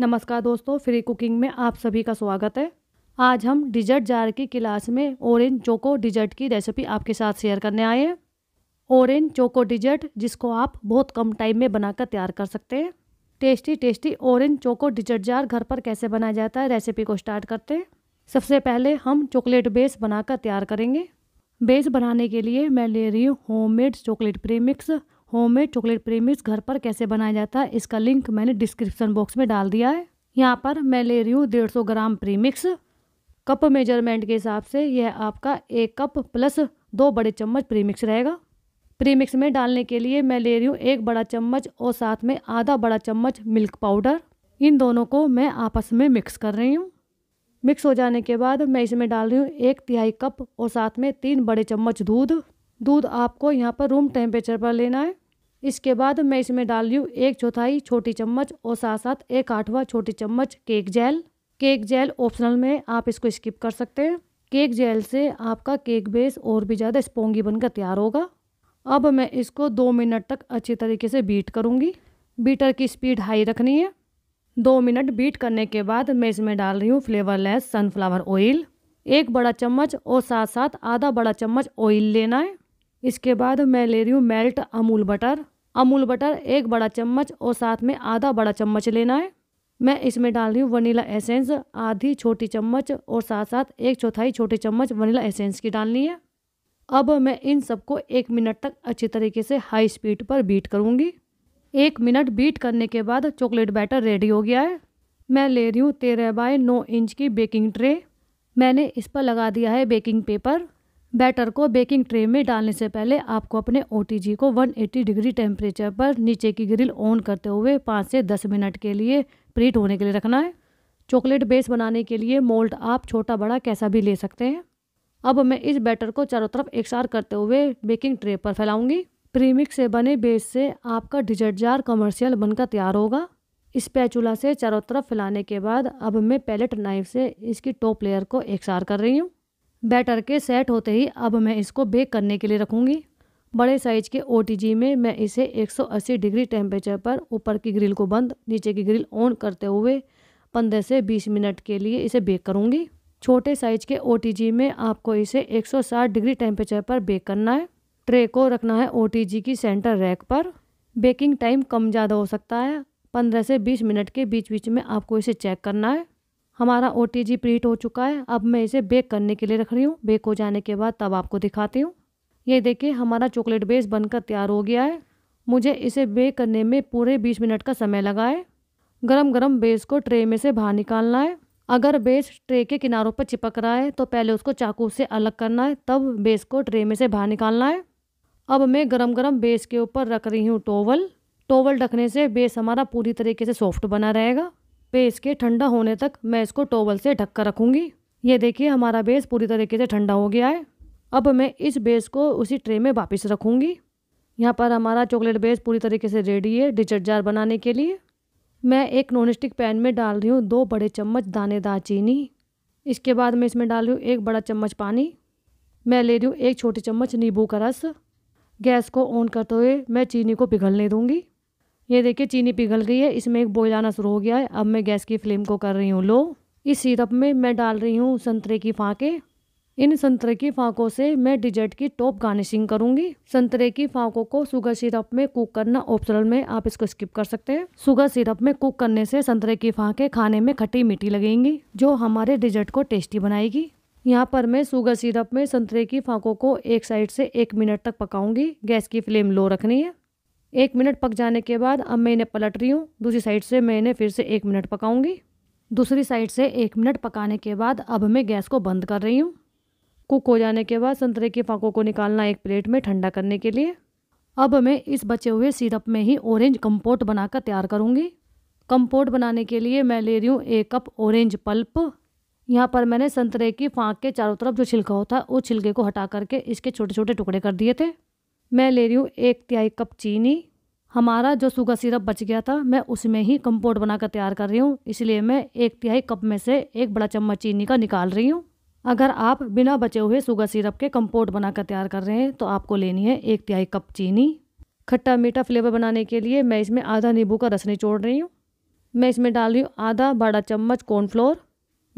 नमस्कार दोस्तों free cooking में आप सभी का स्वागत है आज हम डिजर्ट जार की क्लास में ऑरेंज चोको डिजर्ट की रेसिपी आपके साथ शेयर करने आए हैं ऑरेंज चोको डिजर्ट जिसको आप बहुत कम टाइम में बनाकर तैयार कर सकते हैं tasty tasty orange choco dessert jar घर पर कैसे बनाया जाता है रेसिपी को स्टार्ट करते हैं सबसे पहले हम चॉकलेट बेस बनाकर तैयार करेंगे बेस बनाने के लिए मैं ले रही हूँ homemade chocolate premix homemade chocolate premix घर पर कैसे बनाया जाता है इसका लिंक मैंने डिस्क्रिप्शन बॉक्स में डाल दिया है यहाँ पर मैं ले रही हूँ डेढ़ सौ ग्राम प्रीमिक्स कप मेजरमेंट के हिसाब से यह आपका एक कप प्लस दो बड़े चम्मच प्रीमिक्स रहेगा प्रीमिक्स में डालने के लिए मैं ले रही हूँ एक बड़ा चम्मच और साथ में आधा बड़ा चम्मच मिल्क पाउडर इन दोनों को मैं आपस में मिक्स कर रही हूँ मिक्स हो जाने के बाद मैं इसमें डाल रही हूँ एक तिहाई कप और साथ में तीन बड़े चम्मच दूध दूध आपको यहाँ पर रूम टेम्परेचर पर लेना है इसके बाद मैं इसमें डाल रही हूँ एक चौथाई छोटी चम्मच और साथ साथ एक आठवां छोटी चम्मच cake gel cake gel optional में आप इसको स्किप कर सकते हैं केक जेल से आपका केक बेस और भी ज़्यादा स्पोंगी बनकर तैयार होगा अब मैं इसको दो मिनट तक अच्छी तरीके से बीट करूँगी बीटर की स्पीड हाई रखनी है दो मिनट बीट करने के बाद मैं इसमें डाल रही हूँ फ्लेवरलेस सनफ्लावर ऑयल एक बड़ा चम्मच और साथ साथ आधा बड़ा चम्मच ऑयल लेना है इसके बाद मैं ले रही हूँ melt Amul butter Amul butter एक बड़ा चम्मच और साथ में आधा बड़ा चम्मच लेना है मैं इसमें डाल रही हूँ वनीला एसेंस आधी छोटी चम्मच और साथ साथ एक चौथाई छोटी चम्मच वनीला एसेंस की डालनी है अब मैं इन सबको एक मिनट तक अच्छी तरीके से हाई स्पीड पर बीट करूँगी एक मिनट बीट करने के बाद चॉकलेट बैटर रेडी हो गया है मैं ले रही हूँ तेरह बाय नौ इंच की बेकिंग ट्रे मैंने इस पर लगा दिया है बेकिंग पेपर बैटर को बेकिंग ट्रे में डालने से पहले आपको अपने ओ को 180 डिग्री टेम्परेचर पर नीचे की ग्रिल ऑन करते हुए पाँच से दस मिनट के लिए प्रीट होने के लिए रखना है चॉकलेट बेस बनाने के लिए मोल्ड आप छोटा बड़ा कैसा भी ले सकते हैं अब मैं इस बैटर को चारों तरफ एकसार करते हुए बेकिंग ट्रे पर फैलाऊंगी प्रीमिक्स से बने बेस से आपका डिजर्ट जार कमर्शियल बनकर तैयार होगा इस पैचूला से चारों तरफ फैलाने के बाद अब मैं पैलेट नाइफ से इसकी टॉप लेयर को एकसार कर रही हूँ बैटर के सेट होते ही अब मैं इसको बेक करने के लिए रखूँगी बड़े साइज के ओ में मैं इसे 180 डिग्री टेम्परेचर पर ऊपर की ग्रिल को बंद नीचे की ग्रिल ऑन करते हुए पंद्रह से बीस मिनट के लिए इसे बेक करूँगी छोटे साइज के ओ में आपको इसे 160 डिग्री टेम्परेचर पर बेक करना है ट्रे को रखना है ओ की सेंटर रैक पर बेकिंग टाइम कम ज़्यादा हो सकता है पंद्रह से बीस मिनट के बीच बीच में आपको इसे चेक करना है हमारा ओ टी प्रिंट हो चुका है अब मैं इसे बेक करने के लिए रख रही हूँ बेक हो जाने के बाद तब आपको दिखाती हूँ ये देखिए हमारा चॉकलेट बेस बनकर तैयार हो गया है मुझे इसे बेक करने में पूरे बीस मिनट का समय लगा है गरम गरम बेस को ट्रे में से बाहर निकालना है अगर बेस ट्रे के किनारों पर चिपक रहा है तो पहले उसको चाकू से अलग करना है तब बेस को ट्रे में से बाहर निकालना है अब मैं गरम गरम बेस के ऊपर रख रही हूँ टोवल टोवल रखने से बेस हमारा पूरी तरीके से सॉफ्ट बना रहेगा पे इसके ठंडा होने तक मैं इसको टोवल से ढक कर रखूँगी ये देखिए हमारा बेस पूरी तरीके से ठंडा हो गया है अब मैं इस बेस को उसी ट्रे में वापस रखूँगी यहाँ पर हमारा चॉकलेट बेस पूरी तरीके से रेडी है डिजर्ट जार बनाने के लिए मैं एक नॉन स्टिक पैन में डाल रही हूँ दो बड़े चम्मच दानेदार चीनी इसके बाद मैं इसमें डाल रही हूँ एक बड़ा चम्मच पानी मैं ले रही हूँ एक छोटी चम्मच नींबू का रस गैस को ऑन करते हुए मैं चीनी को पिघलने दूँगी ये देखिए चीनी पिघल गई है इसमें एक बॉयल आना शुरू हो गया है अब मैं गैस की फ्लेम को कर रही हूँ लो इस सिरप में मैं डाल रही हूँ संतरे की फाँके इन संतरे की फाँकों से मैं डिजर्ट की टॉप गार्निशिंग करूँगी संतरे की फाँकों को शुगर सिरप में कुक करना ऑप्शनल में आप इसको स्किप कर सकते हैं शुगर सिरप में कुक करने से संतरे की फाँके खाने में खट्टी मीठी लगेंगी जो हमारे डिजर्ट को टेस्टी बनाएगी यहाँ पर मैं शुगर सिरप में संतरे की फाँकों को एक साइड से एक मिनट तक पकाऊंगी गैस की फ्लेम लो रखनी है एक मिनट पक जाने के बाद अब मैं इन्हें पलट रही हूँ दूसरी साइड से मैं इन्हें फिर से एक मिनट पकाऊंगी दूसरी साइड से एक मिनट पकाने के बाद अब मैं गैस को बंद कर रही हूँ कुक हो जाने के बाद संतरे के फाँकों को निकालना एक प्लेट में ठंडा करने के लिए अब मैं इस बचे हुए सिरप में ही ऑरेंज कम्पोट बनाकर तैयार करूँगी कम्पोट बनाने के लिए मैं ले रही हूँ एक कप ऑरेंज पल्प यहाँ पर मैंने संतरे की फाँक के चारों तरफ जो छिलका होता है उस छिलके को हटा करके इसके छोटे छोटे टुकड़े कर दिए थे मैं ले रही हूँ एक तिहाई कप चीनी हमारा जो सूखा सिरप बच गया था मैं उसमें ही कंपोट बनाकर तैयार कर रही हूँ इसलिए मैं एक तिहाई कप में से एक बड़ा चम्मच चीनी का निकाल रही हूँ अगर आप बिना बचे हुए सूखा सिरप के कंपोट बनाकर तैयार कर रहे हैं तो आपको लेनी है एक तिहाई कप चीनी खट्टा मीठा फ्लेवर बनाने के लिए मैं इसमें आधा नींबू का रस निचोड़ रही हूँ मैं इसमें डाल रही हूँ आधा बड़ा चम्मच कॉर्नफ्लोर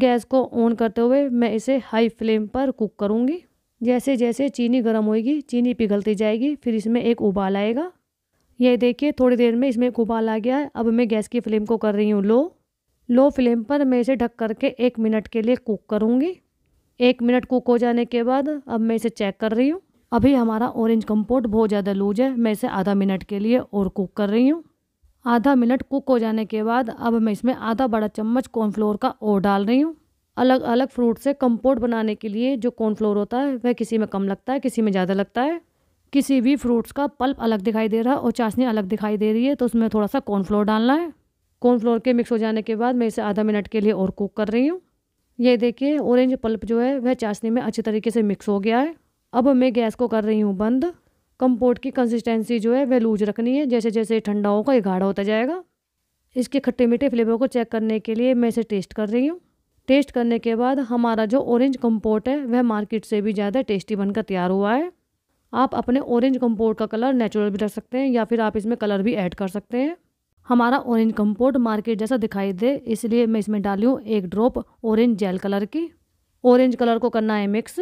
गैस को ऑन करते हुए मैं इसे हाई फ्लेम पर कुक करूँगी जैसे जैसे चीनी गर्म होएगी चीनी पिघलती जाएगी फिर इसमें एक उबाल आएगा ये देखिए थोड़ी देर में इसमें एक उबाल आ गया है अब मैं गैस की फ्लेम को कर रही हूँ लो लो फ्लेम पर मैं इसे ढक करके एक मिनट के लिए कुक करूँगी एक मिनट कुक हो जाने के बाद अब मैं इसे चेक कर रही हूँ अभी हमारा ऑरेंज कम्पोट बहुत ज़्यादा लूज है मैं इसे आधा मिनट के लिए और कुक कर रही हूँ आधा मिनट कुक हो जाने के बाद अब मैं इसमें आधा बड़ा चम्मच कॉर्नफ्लोर का और डाल रही हूँ अलग अलग फ्रूट से कंपोट बनाने के लिए जो कॉर्नफ्लोर होता है वह किसी में कम लगता है किसी में ज़्यादा लगता है किसी भी फ्रूट्स का पल्प अलग दिखाई दे रहा है और चाशनी अलग दिखाई दे रही है तो उसमें थोड़ा सा कॉर्नफ्लोर डालना है कॉर्नफ्लोर के मिक्स हो जाने के बाद मैं इसे आधा मिनट के लिए और कुक कर रही हूँ ये देखिए ऑरेंज पल्प जो है वह चाशनी में अच्छे तरीके से मिक्स हो गया है अब मैं गैस को कर रही हूँ बंद कम्पोर्ट की कंसिस्टेंसी जो है वह लूज रखनी है जैसे जैसे ठंडा होगा ये गाढ़ा होता जाएगा इसके खट्टे मीठे फ्लेवर को चेक करने के लिए मैं इसे टेस्ट कर रही हूँ टेस्ट करने के बाद हमारा जो ऑरेंज कम्पोर्ट है वह मार्केट से भी ज़्यादा टेस्टी बनकर तैयार हुआ है आप अपने ऑरेंज कम्पोर्ट का कलर नेचुरल भी रख सकते हैं या फिर आप इसमें कलर भी ऐड कर सकते हैं हमारा ऑरेंज कम्पोर्ट मार्केट जैसा दिखाई दे इसलिए मैं इसमें डाली हूँ एक ड्रॉप ऑरेंज जेल कलर की ऑरेंज कलर को करना है मिक्स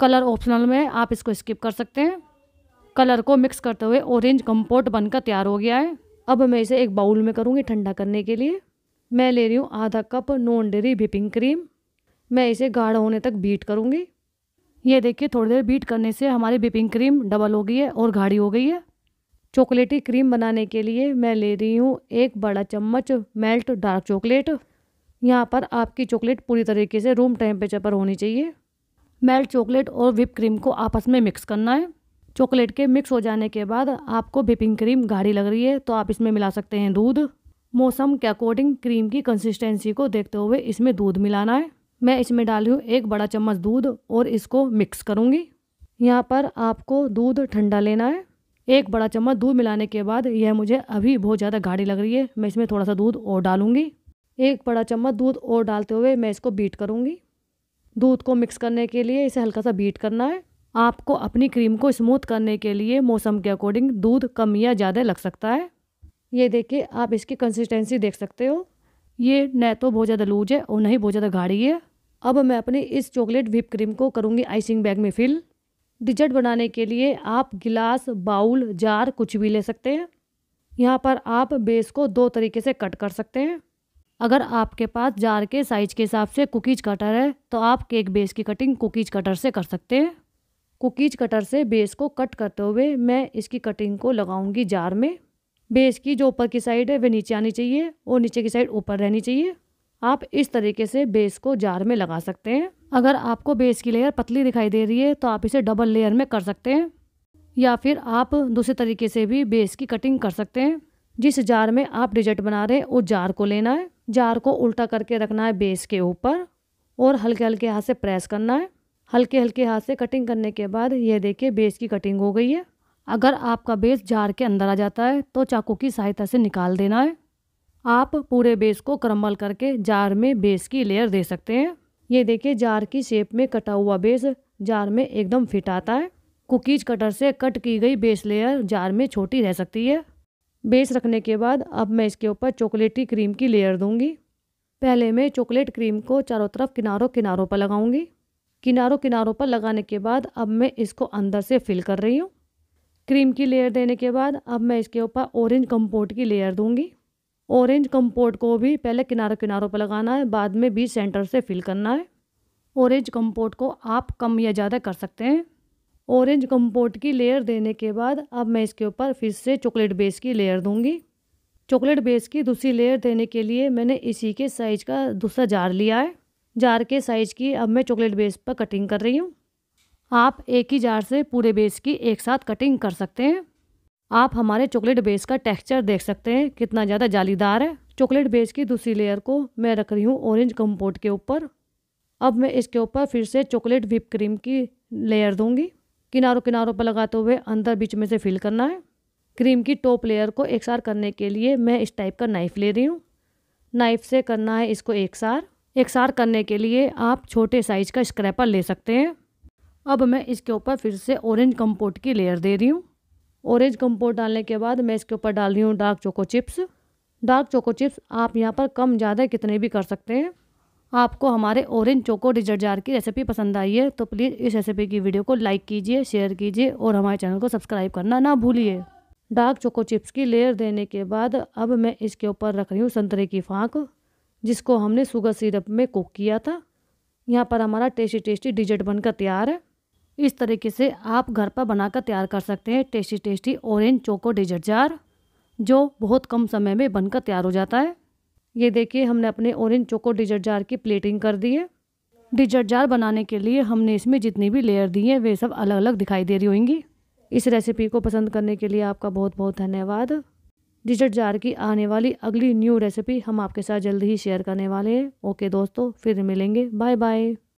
कलर ऑप्शनल में है आप इसको स्किप कर सकते हैं कलर को मिक्स करते हुए ऑरेंज कम्पोर्ट बनकर तैयार हो गया है अब मैं इसे एक बाउल में करूँगी ठंडा करने के लिए मैं ले रही हूँ आधा cup non dairy whipping cream मैं इसे गाढ़ा होने तक बीट करूँगी ये देखिए थोड़ी देर बीट करने से हमारी व्हिपिंग क्रीम डबल हो गई है और गाढ़ी हो गई है चॉकलेटी क्रीम बनाने के लिए मैं ले रही हूँ एक बड़ा चम्मच मेल्ट डार्क चॉकलेट यहाँ पर आपकी चॉकलेट पूरी तरीके से रूम टेम्परेचर पर होनी चाहिए मेल्ट चॉकलेट और विप क्रीम को आपस में मिक्स करना है चॉकलेट के मिक्स हो जाने के बाद आपको व्हिपिंग क्रीम गाढ़ी लग रही है तो आप इसमें मिला सकते हैं दूध मौसम के अकॉर्डिंग क्रीम की कंसिस्टेंसी को देखते हुए इसमें दूध मिलाना है मैं इसमें डाली हूँ एक बड़ा चम्मच दूध और इसको मिक्स करूँगी यहाँ पर आपको दूध ठंडा लेना है एक बड़ा चम्मच दूध मिलाने के बाद यह मुझे अभी बहुत ज़्यादा गाढ़ी लग रही है मैं इसमें थोड़ा सा दूध और डालूँगी एक बड़ा चम्मच दूध और डालते हुए मैं इसको बीट करूँगी दूध को मिक्स करने के लिए इसे हल्का सा बीट करना है आपको अपनी क्रीम को स्मूथ करने के लिए मौसम के अकॉर्डिंग दूध कम या ज़्यादा लग सकता है ये देखिए आप इसकी कंसिस्टेंसी देख सकते हो ये न तो बहुत ज़्यादा लूज है और नहीं बहुत ज़्यादा गाढ़ी है अब मैं अपनी इस चॉकलेट व्हिप क्रीम को करूँगी आइसिंग बैग में फिल डिजर्ट बनाने के लिए आप गिलास बाउल जार कुछ भी ले सकते हैं यहाँ पर आप बेस को दो तरीके से कट कर सकते हैं अगर आपके पास जार के साइज के हिसाब से कुकीज कटर है तो आप केक बेस की कटिंग कुकीज कटर से कर सकते हैं कुकीज कटर से बेस को कट करते हुए मैं इसकी कटिंग को लगाऊंगी जार में बेस की जो ऊपर की साइड है वह नीचे आनी चाहिए और नीचे की साइड ऊपर रहनी चाहिए आप इस तरीके से बेस को जार में लगा सकते हैं अगर आपको बेस की लेयर पतली दिखाई दे रही है तो आप इसे डबल लेयर में कर सकते हैं या फिर आप दूसरे तरीके से भी बेस की कटिंग कर सकते हैं जिस जार में आप डिजर्ट बना रहे हैं उस जार को लेना है जार को उल्टा करके रखना है बेस के ऊपर और हल्के हल्के हाथ से प्रेस करना है हल्के हल्के हाथ से कटिंग करने के बाद यह देखिए बेस की कटिंग हो गई है अगर आपका बेस जार के अंदर आ जाता है तो चाकू की सहायता से निकाल देना है आप पूरे बेस को क्रम्बल करके जार में बेस की लेयर दे सकते हैं ये देखिए जार की शेप में कटा हुआ बेस जार में एकदम फिट आता है कुकीज कटर से कट की गई बेस लेयर जार में छोटी रह सकती है बेस रखने के बाद अब मैं इसके ऊपर चॉकलेटी क्रीम की लेयर दूंगी पहले मैं चॉकलेट क्रीम को चारों तरफ किनारों किनारों पर लगाऊंगी किनारों किनारों पर लगाने के बाद अब मैं इसको अंदर से फिल कर रही हूँ क्रीम की लेयर देने के बाद अब मैं इसके ऊपर ऑरेंज कम्पोट की लेयर दूंगी ऑरेंज कम्पोट को भी पहले किनारों किनारों पर लगाना है बाद में बीच सेंटर से फिल करना है ऑरेंज कम्पोट को आप कम या ज़्यादा कर सकते हैं ऑरेंज कंपोट की लेयर देने के बाद अब मैं इसके ऊपर फिर से चॉकलेट बेस की लेयर दूंगी चॉकलेट बेस की दूसरी लेयर देने के लिए मैंने इसी के साइज़ का दूसरा जार लिया है जार के साइज़ की अब मैं चॉकलेट बेस पर कटिंग कर रही हूँ आप एक ही जार से पूरे बेस की एक साथ कटिंग कर सकते हैं आप हमारे चॉकलेट बेस का टेक्सचर देख सकते हैं कितना ज़्यादा जालीदार है चॉकलेट बेस की दूसरी लेयर को मैं रख रही हूँ ऑरेंज कम्पोर्ट के ऊपर अब मैं इसके ऊपर फिर से चॉकलेट विप क्रीम की लेयर दूंगी किनारों किनारों पर लगाते हुए अंदर बीच में से फिल करना है क्रीम की टॉप लेयर को एक सार करने के लिए मैं इस टाइप का नाइफ़ ले रही हूँ नाइफ़ से करना है इसको एक सार एक सार करने के लिए आप छोटे साइज़ का स्क्रैपर ले सकते हैं अब मैं इसके ऊपर फिर से ऑरेंज कम्पोट की लेयर दे रही हूँ ऑरेंज कम्पोट डालने के बाद मैं इसके ऊपर डाल रही हूँ dark choco chips dark choco chips आप यहाँ पर कम ज़्यादा कितने भी कर सकते हैं आपको हमारे ऑरेंज चोको डिजर्ट जार की रेसिपी पसंद आई है तो प्लीज़ इस रेसिपी की वीडियो को लाइक कीजिए शेयर कीजिए और हमारे चैनल को सब्सक्राइब करना ना भूलिए डार्क चोको चिप्स की लेयर देने के बाद अब मैं इसके ऊपर रख रही हूँ संतरे की फाँक जिसको हमने शुगर सिरप में कुक किया था यहाँ पर हमारा टेस्टी टेस्टी डिजर्ट बनकर तैयार है इस तरीके से आप घर पर बनाकर तैयार कर सकते हैं tasty tasty orange choco dessert jar जो बहुत कम समय में बनकर तैयार हो जाता है ये देखिए हमने अपने ऑरेंज चोको डिजर्ट जार की प्लेटिंग कर दी है डिजर्ट जार बनाने के लिए हमने इसमें जितनी भी लेयर दी हैं वे सब अलग अलग दिखाई दे रही होंगी इस रेसिपी को पसंद करने के लिए आपका बहुत बहुत धन्यवाद डिजर्ट जार की आने वाली अगली न्यू रेसिपी हम आपके साथ जल्दी ही शेयर करने वाले हैं ओके दोस्तों फिर मिलेंगे बाय बाय